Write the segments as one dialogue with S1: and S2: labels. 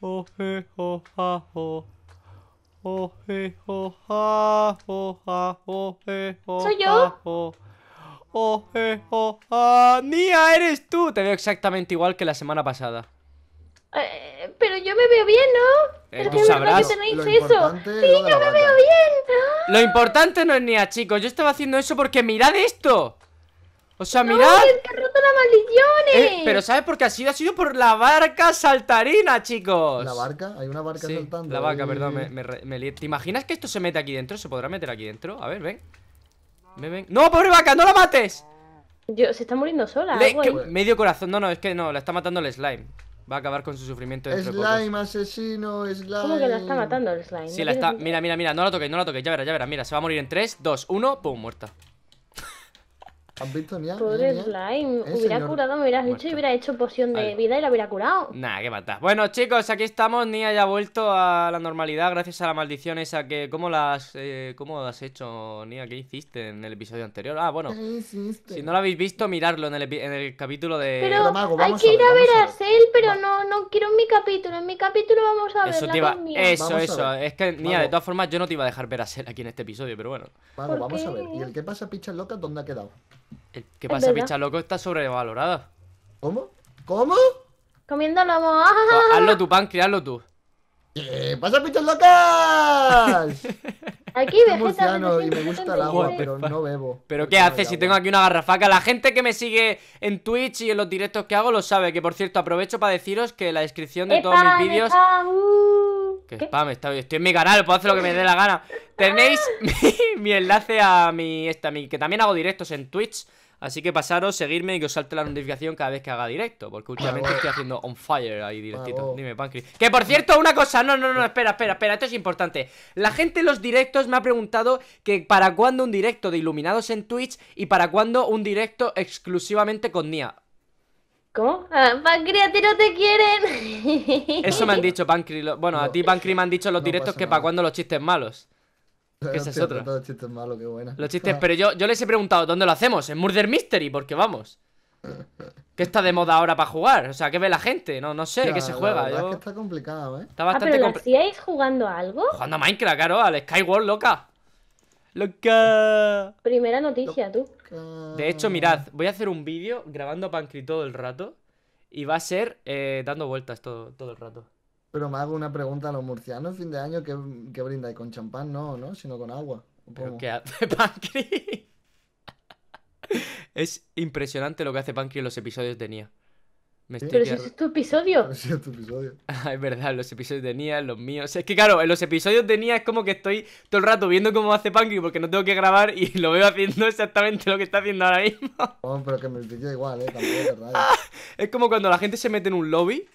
S1: oh, oh, ¿Soy Oh. Oh, oh, eres tú! Te veo exactamente igual que la semana pasada.
S2: Eh, pero yo me veo bien, ¿no? Eh, pero pues que Que tenéis eso.
S1: Sí, yo me veo bien. Lo importante no es ni a chicos. Yo estaba haciendo eso porque mirad esto. O sea, mirad.
S2: Eh, pero ¿sabes
S1: por qué ha sido? Ha sido por la barca saltarina, chicos. ¿La barca? Hay una barca saltando. La barca, perdón. ¿Te imaginas que esto se mete aquí dentro? ¿Se podrá meter aquí dentro? A ver, ven. ¡No, pobre vaca! ¡No la mates!
S2: se está muriendo sola.
S1: medio corazón. No, no, es que no. La está matando el slime va a acabar con su sufrimiento Slime,
S2: de asesino, slime. ¿Cómo que la está matando el slime? Sí, la está.
S1: Mira, mira, mira, no la toques, no la toques Ya verás, ya verás. Mira, se va a morir en 3, 2, 1, pum, muerta. ¿Has visto Slime.
S2: hubiera curado, me hubieras dicho y hubiera hecho poción de vida y la hubiera curado.
S1: nada qué mata Bueno, chicos, aquí estamos. Nia ya ha vuelto a la normalidad gracias a la maldición esa que. ¿Cómo las eh, cómo has hecho, Nia? ¿Qué hiciste en el episodio anterior? Ah, bueno.
S2: Si
S1: no lo habéis visto, miradlo en el, capítulo de. Pero, pero hay que ir a ver, a,
S2: Sel, pero no, no quiero en mi capítulo. En mi capítulo vamos a ver. Eso, eso,
S1: Es que, Nia, de todas formas, yo no te iba a dejar ver a Cell aquí en este episodio, pero bueno. vamos a ver. ¿Y el qué pasa, pichas locas, dónde ha quedado? Eh, ¿Qué pasa, picha loco? Está sobrevalorada. ¿Cómo? ¿Cómo?
S2: Comiendo hazlo
S1: tú, pan, hazlo tú. ¿Qué
S2: pasa, pichas locas? Aquí murciano y me gusta el agua,
S1: pero no bebo. ¿Pero qué hace? si tengo aquí una garrafaca? La gente que me sigue en Twitch y en los directos que hago lo sabe. Que por cierto, aprovecho para deciros que la descripción de todos mis vídeos que spam, estoy en mi canal, puedo hacer lo que me dé la gana. Tenéis mi, enlace a mi, esta, Que también hago directos en Twitch. Así que pasaros, seguirme y que os salte la notificación cada vez que haga directo. Porque últimamente ah, estoy haciendo on fire ahí directito. Ah, oh. Dime, Pancris. Que por cierto, una cosa. No, no, no, espera, espera, espera. Esto es importante. La gente en los directos me ha preguntado que para cuándo un directo de Iluminados en Twitch y para cuándo un directo exclusivamente con Nia.
S2: ¿Cómo? Ah, a ti no te quieren. Eso me han
S1: dicho, Pancri. Bueno, a ti, Pancri, me han dicho en los directos que para cuando los chistes malos.
S2: ese es otro. Los chistes malos, qué buena. Los chistes,
S1: pero yo, yo les he preguntado, ¿dónde lo hacemos? En Murder Mystery, porque vamos. ¿Qué está de moda ahora para jugar? O sea, ¿qué ve la gente? No, no sé, ¿qué se juega? Yo... Es que está complicado, ¿eh? Ah, hacíais
S2: jugando a algo? Jugando
S1: a Minecraft, claro, al Skyward, loca. Loca.
S2: Primera noticia, tú.
S1: De hecho, mirad, voy a hacer un vídeo grabando a todo el rato y va a ser eh, dando vueltas todo, todo el rato.
S2: Pero me hago una pregunta a los murcianos, fin de año, ¿qué, qué brindáis? ¿Con champán? No, ¿no? Sino con agua. qué hace
S1: Pancri? es impresionante lo que hace Pancri en los episodios de Nia. Pero si es tu
S2: episodio. es
S1: episodio. Ah, verdad, los episodios de Nia, los míos. es que claro, en los episodios de Nia es como que estoy todo el rato viendo cómo hace Panky porque no tengo que grabar y lo veo haciendo exactamente lo que está haciendo ahora mismo. pero que me
S2: pilla igual, eh,
S1: ¿verdad? Ah, es como cuando la gente se mete en un lobby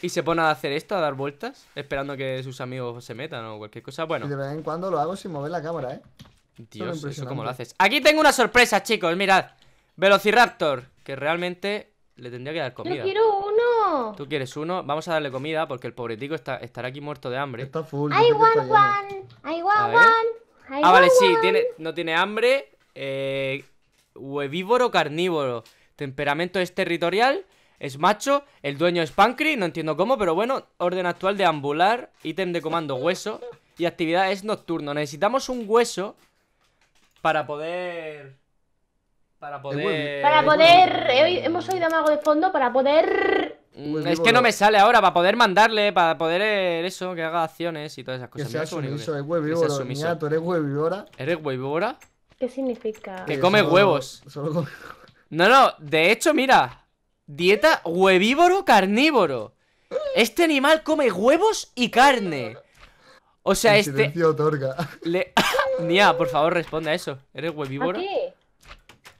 S1: y se pone a hacer esto, a dar vueltas, esperando que sus amigos se metan o cualquier cosa. Bueno. de vez en cuando lo hago sin mover la cámara, eh. Dios, eso cómo lo haces. Aquí tengo una sorpresa, chicos, mirad. Velociraptor, que realmente le tendría que dar comida. ¡Yo quiero
S2: uno!
S1: Tú quieres uno. Vamos a darle comida porque el pobretico está, estará aquí muerto de hambre. Está full. I want
S2: one. I ah, vale, sí. Tiene,
S1: no tiene hambre. Eh, huevívoro, carnívoro. Temperamento es territorial. Es macho. El dueño es pancreas. No entiendo cómo, pero bueno. Orden actual de ambular. Ítem de comando hueso. Y actividad es nocturno. Necesitamos un hueso para poder para poder. Para poder.
S2: hemos oído a Mago de fondo para poder.
S1: Mm, es que no me sale ahora, para poder mandarle, para poder eh, eso, que haga acciones y todas esas cosas. Que es huevívoro, eres huevívora. ¿Eres huevívora?
S2: ¿Qué significa? Que come huevos.
S1: No, no, de hecho, mira. Dieta huevívoro carnívoro. Este animal come huevos y carne. O sea, este. Otorga. Le... por favor, responde a eso. ¿Eres huevívoro? ¿A
S2: qué?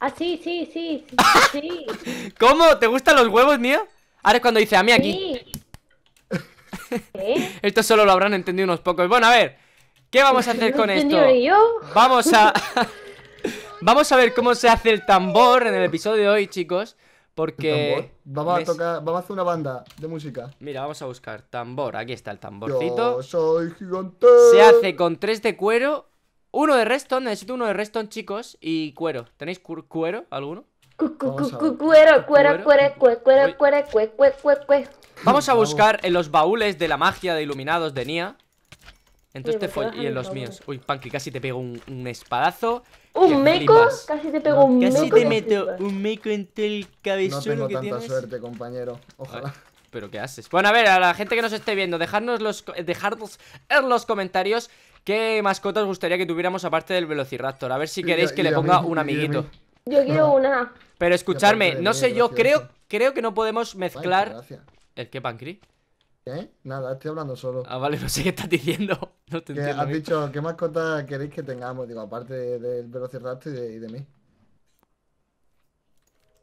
S2: Ah, sí, sí, sí, sí,
S1: ¿Cómo? ¿Te gustan los huevos, mío? Ahora es cuando dice a mí aquí. ¿Eh? Esto solo lo habrán entendido unos pocos. Bueno, a ver, ¿qué vamos a hacer con esto? Vamos a. vamos a ver cómo se hace el tambor en el episodio de hoy, chicos. Porque. Vamos a tocar.
S2: Vamos a hacer una banda de música.
S1: Mira, vamos a buscar tambor. Aquí está el tamborcito.
S2: soy gigante. Se hace
S1: con tres de cuero uno de Reston, necesito uno de Reston, chicos. Y cuero. ¿Tenéis cuero alguno?
S2: cuero, cuero, cuero, cuero, cuero, cuero, cuero, cuero, cuero, cuero.
S1: Vamos a buscar en los baúles de la magia de iluminados de Nia. Entonces este y en los míos. Uy, Panky, casi te pego un, espadazo. ¿Un meco?
S2: Casi te pego un meco. Casi te meto
S1: un meco en el cabezón. No tengo tanta suerte, compañero. Ojalá. Pero ¿qué haces? Bueno, a ver, a la gente que nos esté viendo, dejadnos los, dejadnos en los comentarios ¿Qué mascota os gustaría que tuviéramos aparte del Velociraptor? A ver si queréis que le ponga un amiguito. Yo quiero una. Pero escucharme, no sé yo, creo, creo que no podemos mezclar. ¿El qué, Pancri? ¿Eh?
S2: Nada, estoy hablando solo.
S1: Ah, vale, no sé qué estás diciendo. No te entiendo. Has dicho,
S2: ¿qué mascota queréis que tengamos? Digo, aparte del Velociraptor y de, y de mí.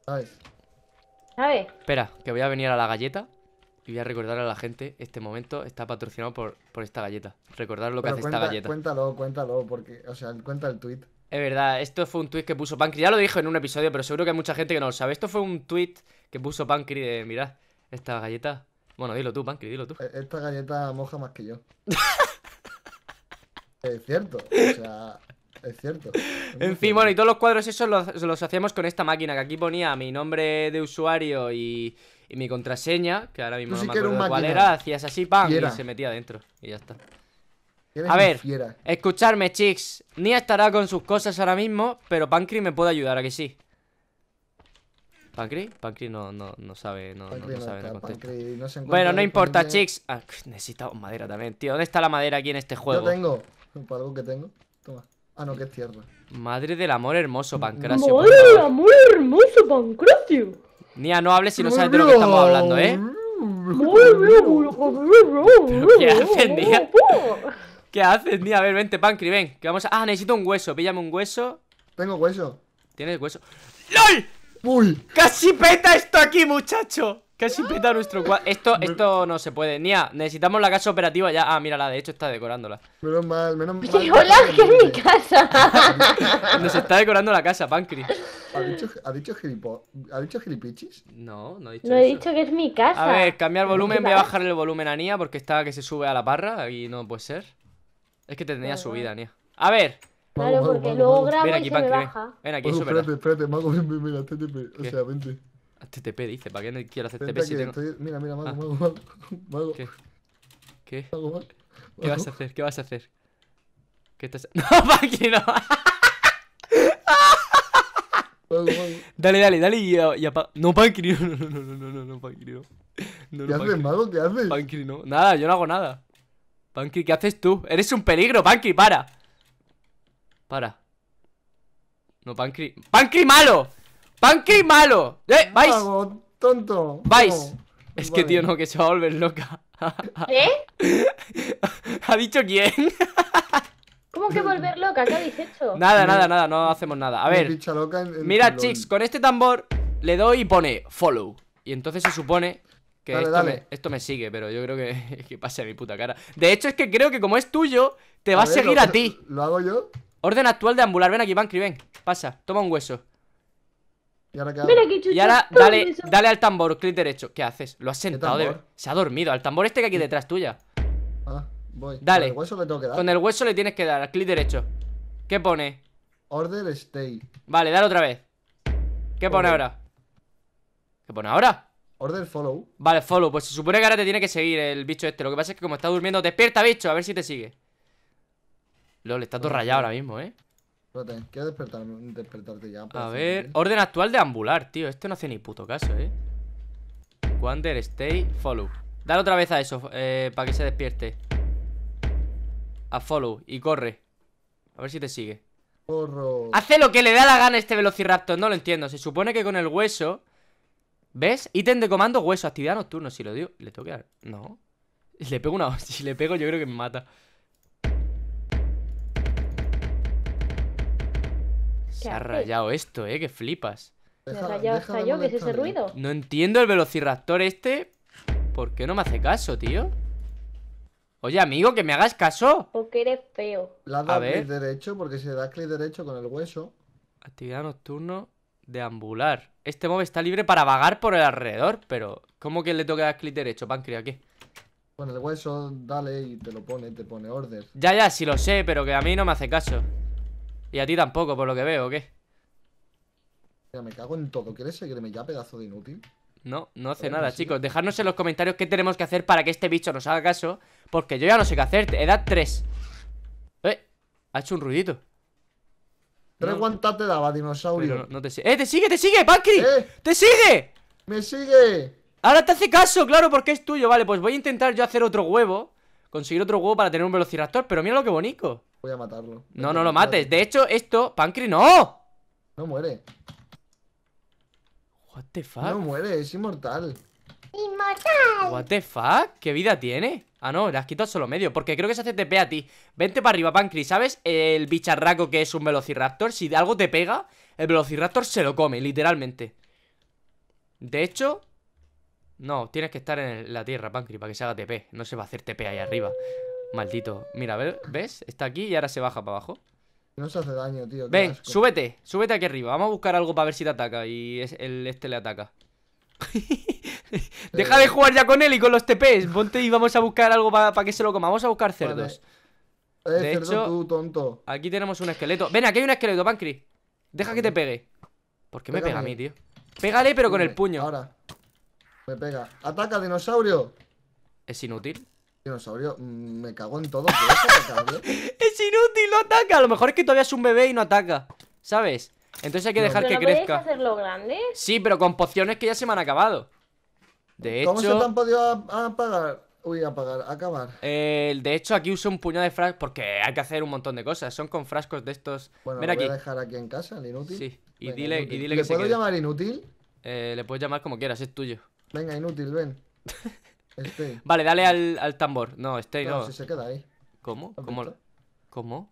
S2: ¿Sabes? ¿Sabes?
S1: Espera, que voy a venir a la galleta. Y voy a recordar a la gente, este momento está patrocinado por, por esta galleta. Recordar lo que hace esta galleta.
S2: Cuéntalo, cuéntalo, porque, o sea, cuenta el tweet.
S1: Es verdad, esto fue un tweet que puso Pancri. Ya lo dijo en un episodio, pero seguro que hay mucha gente que no lo sabe. Esto fue un tweet que puso Pancri de, eh, mirad, esta galleta... Bueno, dilo tú, Pancri, dilo tú. E,
S2: esta galleta moja más que yo.
S1: es cierto, o sea es cierto. en fin, bueno, y todos los cuadros esos los, hacemos con esta máquina, que aquí ponía mi nombre de usuario y, mi contraseña, que ahora mismo no me acuerdo cuál era, hacías así, ¡pam! Y se metía adentro y ya está. A ver, escucharme, chicks Nia estará con sus cosas ahora mismo, pero Pancri me puede ayudar, ¿a que sí? ¿Pancri? Pancri no, sabe, no, sabe,
S2: bueno, no importa,
S1: chics ah, necesitamos madera también, tío. ¿Dónde está la madera aquí en este juego? Yo tengo, palo que tengo. Toma. Ah, no, que es tierra. Madre del amor hermoso, Pancracio. Madre del amor hermoso, Pancracio. Nia, no hables si no sabes de lo que estamos hablando, ¿eh? ¿Qué haces, Nia? ¿Qué haces, Nia? A ver, vente, Pancri, ven. Que vamos Ah, necesito un hueso. Píllame un hueso. Tengo hueso. ¿Tienes hueso? ¡LOL! ¡Uy! ¡Casi peta esto aquí, muchacho! Casi peta nuestro cuadro. Esto, esto no se puede. Nia, necesitamos la casa operativa ya. Ah, mírala, de hecho está decorándola.
S2: Menos mal, menos mal. hola, que es mi casa!
S1: Nos está decorando la casa, Pancri.
S2: ¿Ha dicho, ha dicho, ¿ha dicho gilipichis? No, no
S1: he dicho No he dicho
S2: que es mi casa. A ver, cambiar volumen. Voy a
S1: bajarle el volumen a Nia porque está que se sube a la parra y no puede ser. Es que te tenía subida, Nia. A ver, Claro, porque luego y se Ven, aquí, sube. Espérate,
S2: espérate, Mago, ven, ven, ven, O sea, vente.
S1: HTTP dice, ¿para qué quiero hacer TP si tengo...
S2: Mira, mira, ah. mago,
S1: mago, mago, ¿Qué? ¿Qué? vas a hacer? ¿Qué vas a hacer? ¿Qué estás...? ¡No, Panky, no! Dale, dale, dale y, y apaga... No, Panky, no, no, no, no, no, no, no. no ¿Qué no, haces, mago? ¿Qué haces? Pankri, no. Nada, yo no hago nada. Panky, ¿qué haces tú? Eres un peligro, Panky, para. Para. No, Pankri... ¡Panky malo! ¡Panky, malo. Eh, vais. tonto. Vais. Es que, tío, no, que se va a volver loca.
S2: ¿Eh?
S1: ¿Ha dicho quién?
S2: ¿Cómo que volver loca? ¿Qué habéis hecho? Nada, nada,
S1: nada, no hacemos nada. A ver. mira, chicos, con este tambor le doy y pone follow. Y entonces se supone que esto, Me, sigue, pero yo creo que, que pase a mi puta cara. De hecho, es que creo que como es tuyo, te va a, seguir a ti. ¿Lo hago yo? Orden actual de ambular. Ven aquí, Bankry, ven. Pasa, toma un hueso. ¿Y ahora dale, al tambor, clic derecho. ¿Qué haces? Lo has sentado. Se ha dormido. Al tambor este que aquí detrás tuya.
S2: Ah, voy. Dale. Con el
S1: hueso le Con tienes que dar. Clic derecho. ¿Qué pone?
S2: Order stay.
S1: Vale, dale otra vez. ¿Qué pone ahora? ¿Qué pone ahora? Order follow. Vale, follow. Pues se supone que ahora te tiene que seguir el bicho este. Lo que pasa es que como está durmiendo, despierta, bicho. A ver si te sigue. Lol, está todo rayado ahora mismo, ¿eh?
S2: Espérate, quiero despertarte ya.
S1: A ver, orden actual de ambular, tío. Este no hace ni puto caso, eh. Wander, stay, follow. Dale otra vez a eso, eh, para que se despierte. A follow y corre. A ver si te sigue. Hace lo que le da la gana este velociraptor, no lo entiendo. Se supone que con el hueso. ¿Ves? Ítem de comando, hueso, actividad nocturna Si lo digo, le tengo que dar. No. Le pego una. Si le pego, yo creo que me mata.
S2: Se ha rayado
S1: esto, eh, que flipas.
S2: Se ha rayado hasta yo, ¿qué es ese ruido?
S1: No entiendo el velociraptor este. ¿Por qué no me hace caso, tío? Oye, amigo, que me hagas caso.
S2: Porque eres feo.
S1: La ver clic
S2: derecho, porque se da clic derecho con el hueso. Actividad nocturno,
S1: deambular. Este move está libre para vagar por el alrededor, pero ¿cómo que le toca dar clic derecho, Pancreas? ¿Qué?
S2: Con el hueso, dale y te lo pone, te pone order.
S1: Ya, ya, sí lo sé, pero que a mí no me hace caso. Y a ti tampoco, por lo que veo, ¿o qué?
S2: me cago en todo. ¿Quieres seguirme ya, pedazo de inútil?
S1: No, no hace nada, chicos. Dejadnos en los comentarios qué tenemos que hacer para que este bicho nos haga caso. Porque yo ya no sé qué hacer. Edad 3. Eh, ha hecho un ruidito. Tres no.
S2: te daba, dinosaurio. te sigue. ¡Eh,
S1: te sigue, te sigue, Pankri! ¿Eh? ¡Te sigue! ¡Me sigue! Ahora te hace caso, claro, porque es tuyo. Vale, pues voy a intentar yo hacer otro huevo. Conseguir otro huevo para tener un velociraptor. Pero mira lo que bonito. Voy a matarlo. No, no lo mates. De hecho, esto... ¡Pancri, no! No muere. What the fuck? No muere, es inmortal.
S2: ¡Inmortal!
S1: What the fuck? ¿Qué vida tiene? Ah, no, le has quitado solo medio Porque creo que se hace TP a ti Vente para arriba, Pancri ¿Sabes el bicharraco que es un Velociraptor? Si algo te pega, el Velociraptor se lo come, literalmente De hecho... No, tienes que estar en la tierra, Pancri Para que se haga TP No se va a hacer TP ahí arriba Maldito. Mira, ¿ves? Está aquí y ahora se baja para abajo.
S2: No se hace daño, tío. Ven,
S1: súbete. Súbete aquí arriba. Vamos a buscar algo para ver si te ataca. Y es, el este le ataca. Deja de eh. jugar ya con él y con los TPs. Ponte y vamos a buscar algo para que se lo coma. Vamos a buscar cerdos. Eh, de hecho, tú, tonto. aquí tenemos un esqueleto. Ven, aquí hay un esqueleto, Pancri. Deja que te pegue.
S2: ¿Por qué me pega a mí, tío? Pégale, pero con el puño. Ahora. Me pega. ¡Ataca, dinosaurio!
S1: Es inútil dinosaurio, mm, me cago en todo. es inútil, no ataca. A lo mejor es que todavía es un bebé y no ataca, ¿sabes? Entonces hay que dejar que que no crezca.
S2: hacerlo grande?
S1: Sí, pero con pociones que ya se me han acabado. De hecho. ¿Cómo se te han
S2: podido apagar? Uy, apagar, acabar.
S1: de hecho, aquí uso un puñado de frascos porque hay que hacer un montón de cosas. Son con frascos de estos. Bueno, lo voy a dejar aquí en casa, el inútil. Sí, y, dile, y dile ¿Le que ¿Le puedo llamar inútil? Eh, le puedes llamar como quieras, es tuyo.
S2: Venga, inútil, ven.
S1: Vale, dale al, tambor. No, estoy no. si se queda ahí. ¿Cómo? ¿Cómo? ¿Cómo?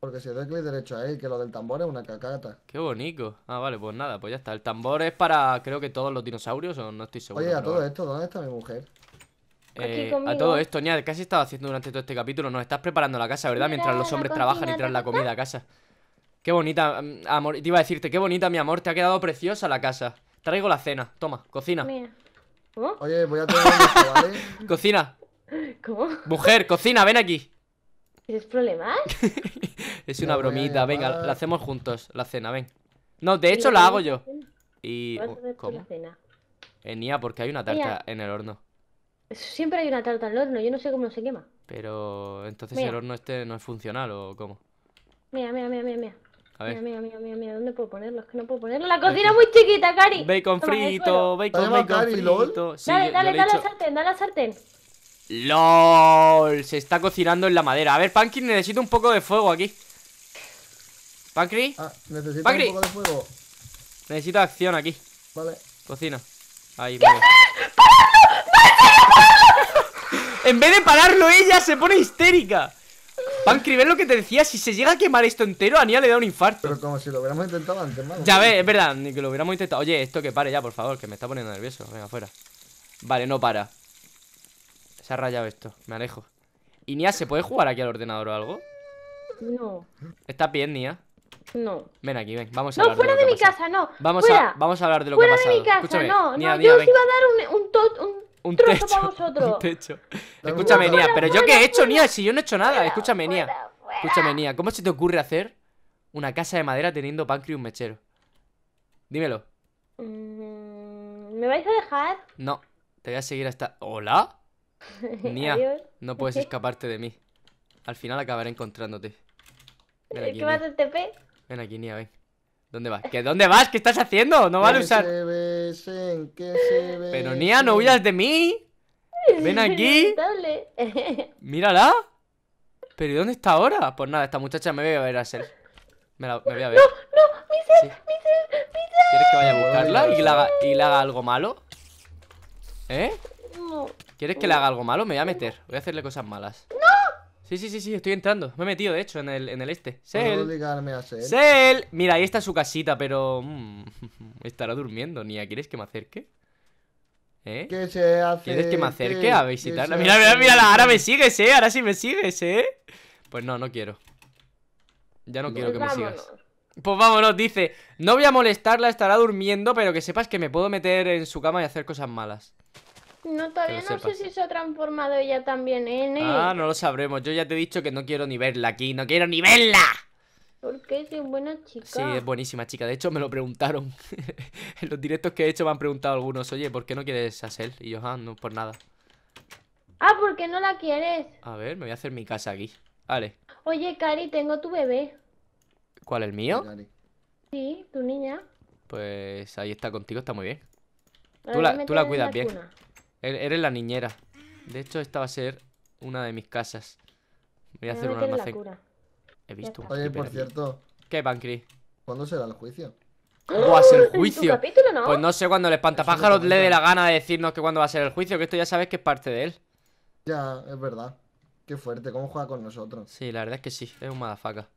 S2: Porque si doy clic derecho ahí, que lo del tambor es una cacata.
S1: Qué bonito. Ah, vale, pues nada, pues ya está. El tambor es para, creo que todos los dinosaurios, o no estoy seguro. Oye, a todo esto,
S2: ¿dónde está mi mujer?
S1: Eh, a todo esto, Ñad, ¿qué has estado haciendo durante todo este capítulo? Nos estás preparando la casa, ¿verdad? Mientras los hombres trabajan y traen la comida a casa. Qué bonita, mm, amor. Te iba a decirte, qué bonita, mi amor. Te ha quedado preciosa la casa. Traigo la cena. Toma, cocina. ¿Cómo? Oye, voy a tener ¿vale? Cocina. ¿Cómo? Mujer, cocina, ven aquí. ¿Tienes problemas? es una bromita, venga, la hacemos juntos, la cena, ven. No, de hecho la hago yo. Y. Oh, ¿Cómo? La cena? Eh, porque hay una tarta en el horno.
S2: Siempre hay una tarta en el horno, yo no sé cómo se quema.
S1: Pero entonces el horno este no es funcional o cómo.
S2: mira, mira, mira, mira. A ver. Mira, mira, mira, mira, ¿dónde puedo ponerlo? Es que no puedo ponerlo. La cocina es muy chiquita, Cari. Bacon frito, bacon, bacon
S1: frito. dale, dale, dale la
S2: sartén, dale la sartén.
S1: LOL, se está cocinando en la madera. A ver, Pankin, necesito un poco de fuego aquí. Pancri. Ah, necesito un poco de fuego. Necesito acción aquí. Vale. Cocina. Ahí, vale. ¡Pararlo! ¡Pararlo! en vez de pararlo, ella se pone histérica. Van ¿ves lo que te decía, si se llega a quemar esto entero, a Nia le da un infarto. Pero como si lo hubiéramos intentado antes, mano. Ya ves, es verdad, ni que lo hubiéramos intentado. Oye, esto que pare ya, por favor, que me está poniendo nervioso. Venga, fuera. Vale, no para. Se ha rayado esto, me alejo. ¿Y Nia se puede jugar aquí al ordenador o algo? No. ¿Estás bien, Nia? No. Ven aquí, ven. Vamos a no, hablar fuera de, fuera de mi
S2: casa, no. Vamos fuera. a
S1: vamos a hablar de lo que ha pasado. Fuera de mi casa, Escúchame, no, no. yo os iba
S2: a dar un, un, tot, un un techo. Un techo.
S1: Escúchame, Nia, pero yo qué he hecho, Nia, si yo no he hecho nada. Escúchame, Nia. Escúchame, Nia, ¿cómo se te ocurre hacer una casa de madera teniendo páncreas y un mechero? Dímelo.
S2: Mm, ¿Me vais a dejar?
S1: No, te voy a seguir hasta. ¿Hola? Nia, no puedes escaparte de mí. Al final acabaré encontrándote. aquí, ¿Qué TP? Ven aquí, Nia, ven. ¿Dónde vas? qué ¿Dónde vas? ¿Qué estás haciendo? No vale usar.
S2: Pero Nia, no huyas
S1: de mí. Ven aquí. Mírala. ¿Pero dónde está ahora? Pues nada, esta muchacha me voy a ver a ser. Me, voy a ver. No, no, mi ser, ¿Quieres que vaya a buscarla y le haga, algo malo? ¿Eh? ¿Quieres que le haga algo malo? Me voy a meter. Voy a hacerle cosas malas. Sí, sí, sí, sí, estoy entrando. Me he metido, de hecho, en el, en el este. Sel. Pues a Mira, ahí está su casita, pero. Mm, estará durmiendo, Nia. ¿Quieres que me acerque? ¿Eh? ¿Qué
S2: se hace? ¿Quieres que me acerque a visitarla? Mira, mira, mira, ahora me
S1: sigues, ¿eh? Ahora sí me sigues, ¿eh? Pues no, no quiero. Ya no. quiero pues que me sigas. Pues vámonos, dice. No voy a molestarla, estará durmiendo, pero que sepas que me puedo meter en su cama y hacer cosas malas.
S2: No, todavía no sé si se ha transformado ella también en Ah,
S1: no lo sabremos. Yo ya te he dicho que no quiero ni verla aquí. ¡No quiero ni verla!
S2: Porque es buena chica. Sí, es
S1: buenísima chica. De hecho, me lo preguntaron. en los directos que he hecho me han preguntado algunos, oye, ¿por qué no quieres hacer? Y yo, ah, no, por nada.
S2: Ah, ¿por qué no la quieres?
S1: A ver, me voy a hacer mi casa aquí. Vale.
S2: Oye, Cari, tengo tu bebé.
S1: ¿Cuál, el mío?
S2: Sí, tu niña.
S1: Pues ahí está contigo, está muy bien. Tú la, cuidas bien. Er, eres la niñera. De hecho, esta va a ser una de mis casas. Voy a hacer un almacén. He visto un Oye, por cierto. ¿Qué, Pancri? ¿Cuándo será el juicio? ¿Cuándo va a ser el juicio? Capítulo, no? Pues no sé cuando el espantapájaros le dé la gana de decirnos que cuándo va a ser el juicio, que esto ya sabes que es parte de él.
S2: Ya, es verdad. Qué fuerte, cómo juega con nosotros.
S1: Sí, la verdad es que sí, es un madafaca.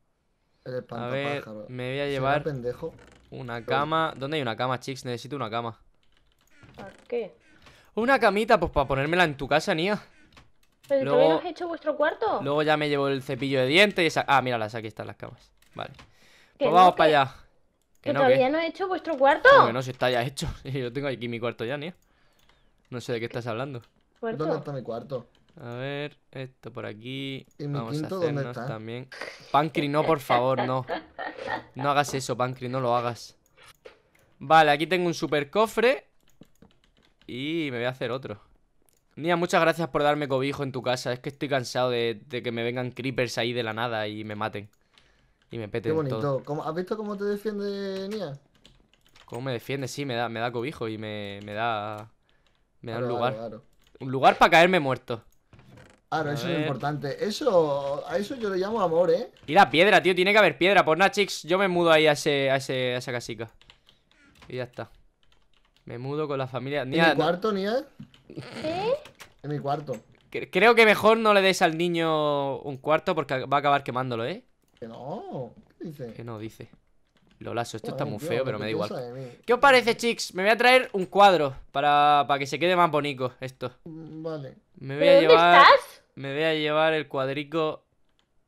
S1: El espantapájaros. A ver, me voy a llevar pendejo? una cama. ¿Dónde hay una cama, chicks? Necesito una cama.
S2: ¿Para qué?
S1: Una camita, pues para ponérmela en tu casa, Nia.
S2: ¿Pero todavía no has hecho vuestro cuarto? Luego
S1: ya me llevo el cepillo de dientes y esa... Ah, míralas, aquí están las camas. Vale.
S2: Pues vamos para allá. ¿Que, todavía no has hecho vuestro cuarto? Pues no,
S1: está ya hecho. Yo tengo aquí mi cuarto ya, Nia. No sé de qué estás hablando.
S2: ¿Dónde está mi cuarto?
S1: A ver, esto por aquí. ¿Y mi quinto, ¿dónde está? también. no, por favor, no. No hagas eso, Pancri, no lo hagas. Vale, aquí tengo un super cofre. Y me voy a hacer otro. Nia, muchas gracias por darme cobijo en tu casa. Es que estoy cansado de, que me vengan creepers ahí de la nada y me maten. Y me peten Qué bonito. Todo.
S2: ¿Has visto cómo te defiende Nia?
S1: ¿Cómo me defiende? Sí, me da, me da cobijo y me, da... Me da un lugar. Un lugar para caerme muerto. Claro, eso es
S2: importante. Eso, a eso yo le llamo amor, ¿eh?
S1: Y la piedra, tío, tiene que haber piedra. Pues nada, chicos, yo me mudo ahí a, a, ese, a esa casica. Y ya está. Me mudo con la familia. ¿En mi cuarto,
S2: Nia? ¿Qué? En mi cuarto.
S1: Creo que mejor no le des al niño un cuarto porque va a acabar quemándolo, ¿eh? Que no, ¿qué dice? Que no, dice. Lolaso, esto está muy feo, pero me da igual. ¿Qué os parece, chicos? Me voy a traer un cuadro para, que se quede más bonito esto. Mm, vale. Me ¿Dónde estás? Me voy a llevar el cuadrico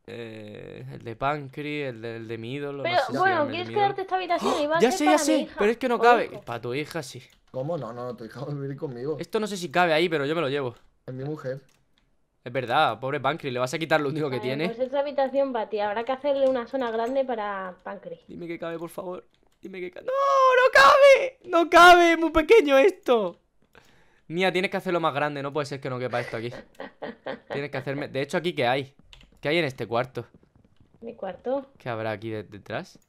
S1: eh, el de Pancri, el de, de mi ídolo. Pero bueno, ¿quieres quedarte esta
S2: habitación? Y va a ya sé, ya sé,
S1: pero es que no cabe. Para tu hija sí. ¿Cómo? No, no, no, va a vivir conmigo. Esto no sé si cabe ahí, pero yo me lo llevo. Es mi mujer. Es verdad, pobre Pancri, le vas a quitar lo único que tiene. Pues
S2: esta habitación para ti, habrá que hacerle una zona grande para Pancri. Dime
S1: que cabe, por favor. Dime que cabe. ¡No! ¡No cabe! ¡No cabe! ¡Muy pequeño esto! Mía, tienes que hacerlo más grande, no puede ser que no quepa esto aquí. tienes que hacerme. De hecho, aquí que hay. ¿Qué hay en este cuarto?
S2: ¿Mi cuarto?
S1: ¿Qué habrá aquí detrás?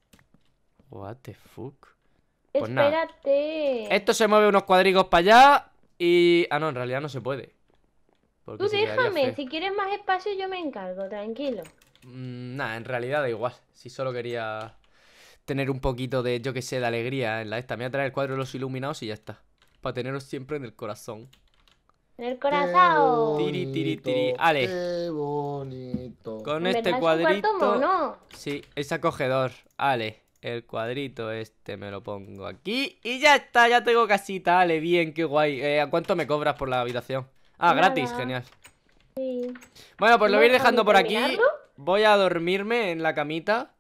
S1: What the fuck. Pues
S2: Espérate.
S1: Esto se mueve unos cuadrigos para allá y... Ah, no, en realidad no se puede. Tú déjame, si
S2: quieres más espacio yo me encargo, tranquilo.
S1: Mm, nada, en realidad da igual. Si solo quería tener un poquito de, yo que sé, de alegría en la esta. Me voy a traer el cuadro de los iluminados y ya está. Para tenerlos siempre en el corazón
S2: el corazón. tiri,
S1: tiri, tiri. Ale. bonito. Con este cuadrito. Sí, es acogedor. Ale. El cuadrito este me lo pongo aquí. Y ya está, ya tengo casita. Ale, bien, qué guay. Eh, ¿A cuánto me cobras por la habitación? Ah, gratis, genial. Sí. Bueno, pues lo voy a ir dejando por aquí. Voy a dormirme en la camita.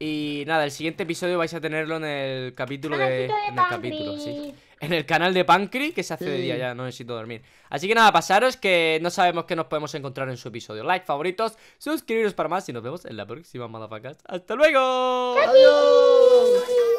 S1: Y nada, el siguiente episodio vais a tenerlo en el capítulo ah, de. en el capítulo, sí en el canal de Pancri, que se hace de día ya, no necesito dormir. Así que nada, pasaros que no sabemos qué nos podemos encontrar en su episodio. Like, favoritos, suscribiros para más y nos vemos en la próxima, motherfuckers. ¡Hasta luego! ¡Adiós!